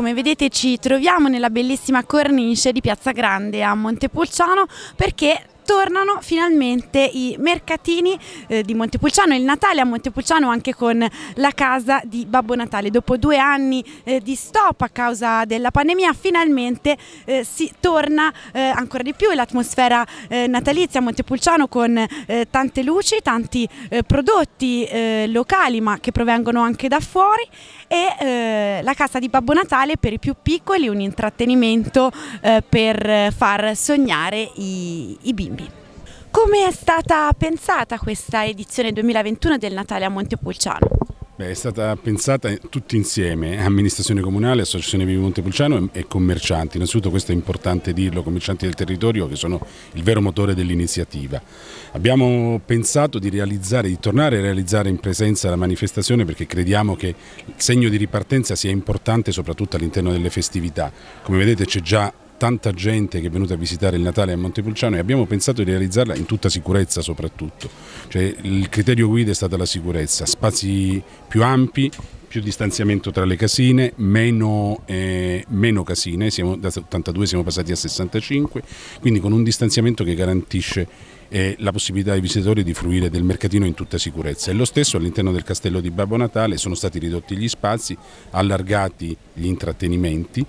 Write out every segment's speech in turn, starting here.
come vedete ci troviamo nella bellissima cornice di Piazza Grande a Montepulciano perché tornano finalmente i mercatini eh, di Montepulciano, il Natale a Montepulciano anche con la casa di Babbo Natale. Dopo due anni eh, di stop a causa della pandemia finalmente eh, si torna eh, ancora di più l'atmosfera eh, natalizia a Montepulciano con eh, tante luci, tanti prodotti locali ma che provengono anche da fuori e la casa di Babbo Natale per i più piccoli, un intrattenimento per far sognare i, i bimbi. Come è stata pensata questa edizione 2021 del Natale a Montepulciano? Beh, è stata pensata tutti insieme, amministrazione comunale, associazione Vivi Montepulciano e, commercianti. Innanzitutto questo è importante dirlo, commercianti del territorio che sono il vero motore dell'iniziativa. Abbiamo pensato di realizzare, di tornare a realizzare in presenza la manifestazione perché crediamo che il segno di ripartenza sia importante soprattutto all'interno delle festività. Come vedete c'è già tanta gente che è venuta a visitare il Natale a Montepulciano e abbiamo pensato di realizzarla in tutta sicurezza soprattutto. Cioè, il criterio guida è stata la sicurezza, spazi più ampi, più distanziamento tra le casine, meno, eh, meno casine, siamo, da 82 siamo passati a 65, quindi con un distanziamento che garantisce e la possibilità ai visitatori di fruire del mercatino in tutta sicurezza. E lo stesso all'interno del castello di Babbo Natale sono stati ridotti gli spazi, allargati gli intrattenimenti,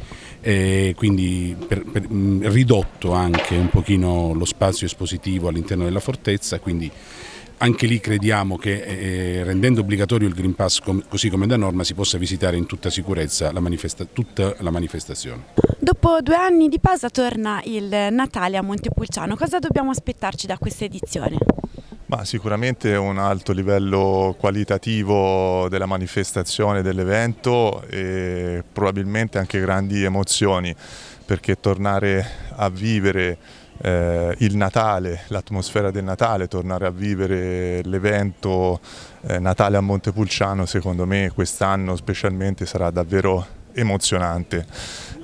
quindi per, per, ridotto anche un pochino lo spazio espositivo all'interno della fortezza, quindi anche lì crediamo che eh, eh, rendendo obbligatorio il Green Pass com così come da norma si possa visitare in tutta sicurezza la tutta la manifestazione. Dopo due anni di pausa torna il Natale a Montepulciano, cosa dobbiamo aspettarci da questa edizione? Ma sicuramente un alto livello qualitativo della manifestazione, dell'evento e probabilmente anche grandi emozioni perché tornare a vivere eh, il Natale, l'atmosfera del Natale, tornare a vivere l'evento eh, Natale a Montepulciano secondo me quest'anno specialmente sarà davvero emozionante.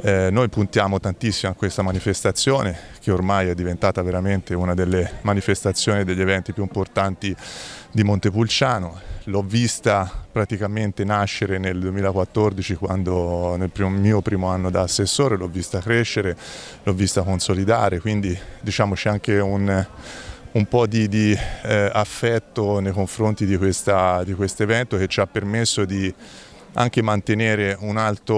Eh, noi puntiamo tantissimo a questa manifestazione che ormai è diventata veramente una delle manifestazioni degli eventi più importanti di Montepulciano. L'ho vista praticamente nascere nel 2014 quando nel primo, mio primo anno da assessore, l'ho vista crescere, l'ho vista consolidare, quindi diciamo c'è anche un un po' di, di eh, affetto nei confronti di, questo quest evento che ci ha permesso di anche mantenere eh, un'alta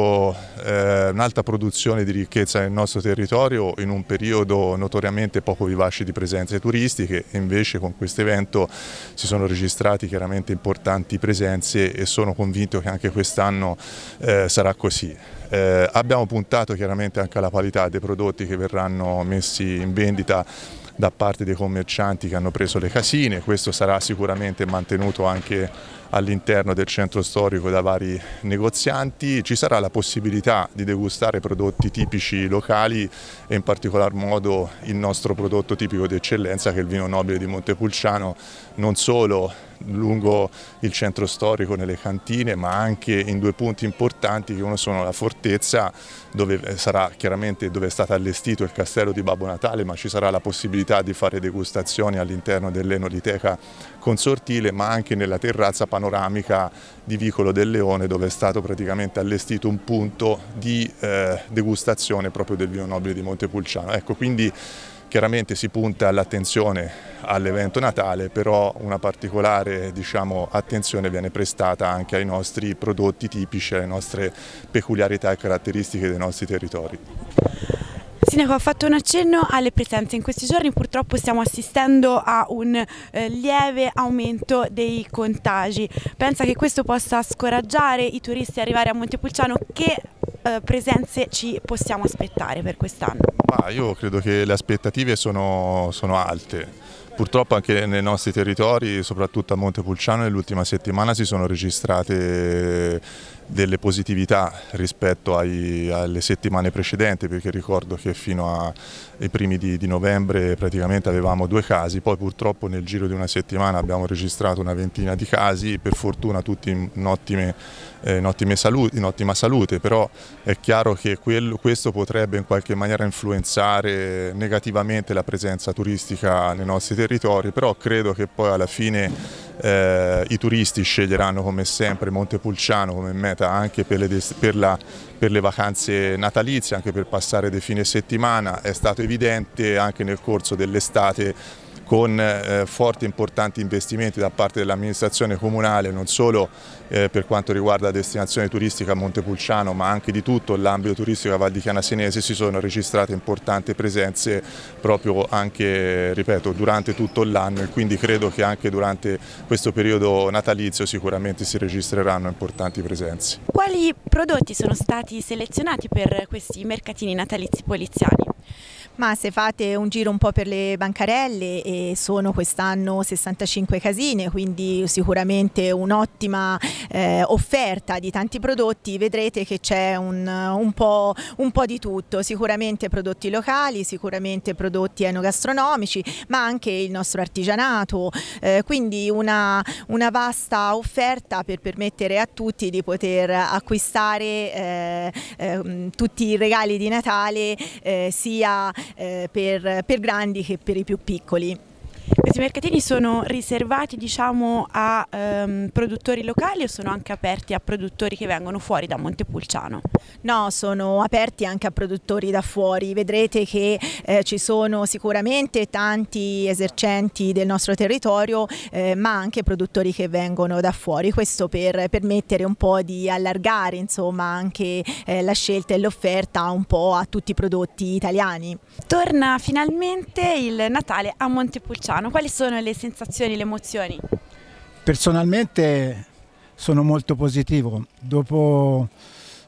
eh, un produzione di ricchezza nel nostro territorio in un periodo notoriamente poco vivace di presenze turistiche, invece con questo evento si sono registrati chiaramente importanti presenze e sono convinto che anche quest'anno eh, sarà così. Eh, abbiamo puntato chiaramente anche alla qualità dei prodotti che verranno messi in vendita da parte dei commercianti che hanno preso le casine, questo sarà sicuramente mantenuto anche all'interno del centro storico da vari negozianti, ci sarà la possibilità di degustare prodotti tipici locali e in particolar modo il nostro prodotto tipico d'eccellenza che è il vino nobile di Montepulciano, non solo lungo il centro storico nelle cantine ma anche in due punti importanti che uno sono la fortezza dove eh, sarà chiaramente dove è stato allestito il castello di Babbo Natale ma ci sarà la possibilità di fare degustazioni all'interno dell'enoliteca consortile ma anche nella terrazza panoramica di Vicolo del Leone dove è stato praticamente allestito un punto di eh, degustazione proprio del vino nobile di Montepulciano. Ecco, quindi Chiaramente si punta all'attenzione all'evento Natale, però una particolare diciamo, attenzione viene prestata anche ai nostri prodotti tipici, alle nostre peculiarità e caratteristiche dei nostri territori. Sindaco ha fatto un accenno alle presenze, in questi giorni purtroppo stiamo assistendo a un eh, lieve aumento dei contagi, pensa che questo possa scoraggiare i turisti ad arrivare a Montepulciano che eh, presenze ci possiamo aspettare per quest'anno? io credo che le aspettative sono, sono alte. Purtroppo anche nei nostri territori, soprattutto a Montepulciano, nell'ultima settimana si sono registrate delle positività rispetto ai, alle settimane precedenti perché ricordo che fino ai primi di, di, novembre praticamente avevamo due casi, poi purtroppo nel giro di una settimana abbiamo registrato una ventina di casi, per fortuna tutti in, ottime, eh, in, salute, in ottima salute, però è chiaro che quello, questo potrebbe in qualche maniera influenzare negativamente la presenza turistica nei nostri territori, però credo che poi alla fine eh, I turisti sceglieranno come sempre Montepulciano come meta anche per le, per, la, per le, vacanze natalizie, anche per passare dei fine settimana. È stato evidente anche nel corso dell'estate con eh, forti e importanti investimenti da parte dell'amministrazione comunale, non solo eh, per quanto riguarda la destinazione turistica Montepulciano, ma anche di tutto l'ambito turistico a Val di Chiana Senese si sono registrate importanti presenze proprio anche, ripeto, durante tutto l'anno e quindi credo che anche durante questo periodo natalizio sicuramente si registreranno importanti presenze. Quali prodotti sono stati selezionati per questi mercatini natalizi poliziani? Ma se fate un giro un po' per le bancarelle, e sono quest'anno 65 casine, quindi sicuramente un'ottima eh, offerta di tanti prodotti, vedrete che c'è un, un, po', un, po', di tutto, sicuramente prodotti locali, sicuramente prodotti enogastronomici, ma anche il nostro artigianato, eh, quindi una, una, vasta offerta per permettere a tutti di poter acquistare eh, eh tutti i regali di Natale eh, sia eh, per, per grandi che per i più piccoli. Questi mercatini sono riservati diciamo, a ehm, produttori locali o sono anche aperti a produttori che vengono fuori da Montepulciano? No, sono aperti anche a produttori da fuori. Vedrete che eh, ci sono sicuramente tanti esercenti del nostro territorio, eh, ma anche produttori che vengono da fuori. Questo per permettere un po' di allargare insomma, anche eh, la scelta e l'offerta un po' a tutti i prodotti italiani. Torna finalmente il Natale a Montepulciano quali sono le sensazioni, le emozioni? Personalmente sono molto positivo. Dopo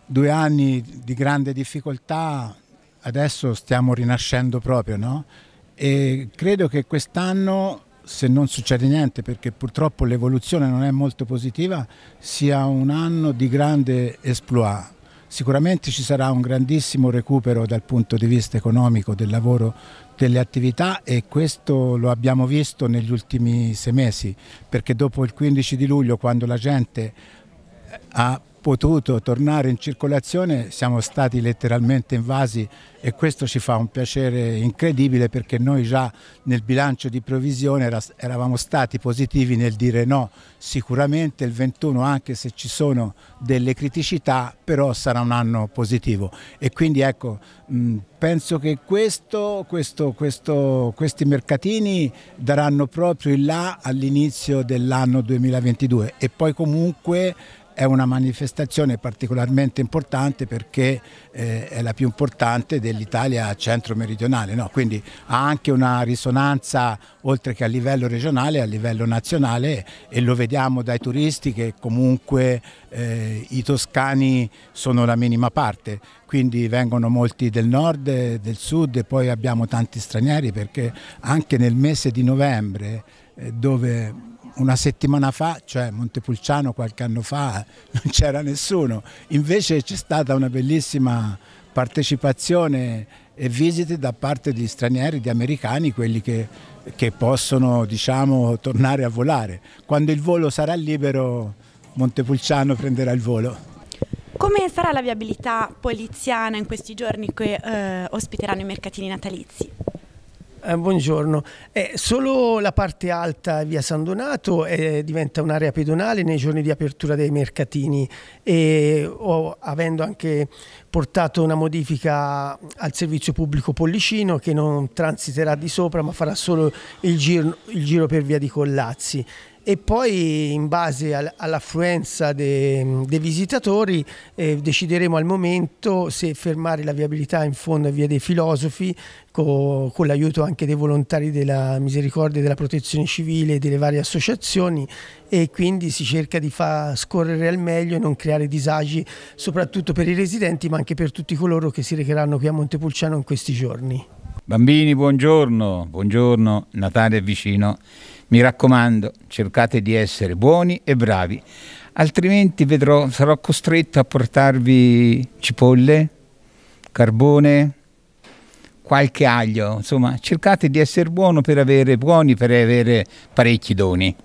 due anni di grande difficoltà, adesso stiamo rinascendo proprio, no? E credo che quest'anno, se non succede niente, perché purtroppo l'evoluzione non è molto positiva, sia un anno di grande esploit Sicuramente ci sarà un grandissimo recupero dal punto di vista economico del lavoro delle attività e questo lo abbiamo visto negli ultimi sei mesi perché dopo il 15 di luglio quando la gente ha potuto tornare in circolazione siamo stati letteralmente invasi e questo ci fa un piacere incredibile perché noi già nel bilancio di previsione eravamo stati positivi nel dire no, sicuramente il 21 anche se ci sono delle criticità però sarà un anno positivo e quindi ecco penso che questo, questo, questo, questi mercatini daranno proprio il là all'inizio dell'anno 2022 e poi comunque è una manifestazione particolarmente importante perché eh, è la più importante dell'Italia centro-meridionale, no? quindi ha anche una risonanza oltre che a livello regionale a livello nazionale e lo vediamo dai turisti che comunque eh, i toscani sono la minima parte, quindi vengono molti del nord, del sud e poi abbiamo tanti stranieri perché anche nel mese di novembre eh, dove una settimana fa, cioè Montepulciano qualche anno fa, eh, non c'era nessuno. Invece c'è stata una bellissima partecipazione e visite da parte di stranieri, di americani, quelli che, che possono diciamo, tornare a volare. Quando il volo sarà libero Montepulciano prenderà il volo. Come sarà la viabilità poliziana in questi giorni che eh, ospiteranno i mercatini natalizi? Eh, buongiorno, eh, solo la parte alta via San Donato eh, diventa un'area pedonale nei giorni di apertura dei mercatini e oh, avendo anche portato una modifica al servizio pubblico Pollicino che non transiterà di sopra ma farà solo il giro, il giro per via di Collazzi e poi in base all'affluenza dei, dei visitatori eh, decideremo al momento se fermare la viabilità in fondo a Via dei Filosofi co, con l'aiuto anche dei volontari della Misericordia della Protezione Civile e delle varie associazioni e quindi si cerca di far scorrere al meglio e non creare disagi soprattutto per i residenti ma anche per tutti coloro che si recheranno qui a Montepulciano in questi giorni. Bambini, buongiorno, buongiorno, Natale è vicino. Mi raccomando, cercate di essere buoni e bravi, altrimenti vedrò, sarò costretto a portarvi cipolle, carbone, qualche aglio, insomma cercate di essere buono per avere buoni, per avere parecchi doni.